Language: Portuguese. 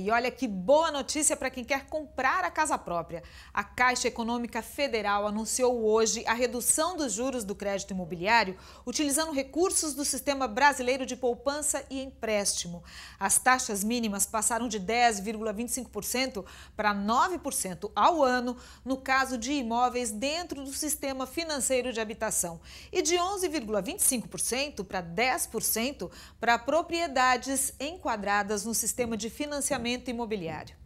E olha que boa notícia para quem quer comprar a casa própria. A Caixa Econômica Federal anunciou hoje a redução dos juros do crédito imobiliário utilizando recursos do Sistema Brasileiro de Poupança e Empréstimo. As taxas mínimas passaram de 10,25% para 9% ao ano no caso de imóveis dentro do Sistema Financeiro de Habitação e de 11,25% para 10% para propriedades enquadradas no Sistema de Financiamento financiamento imobiliário.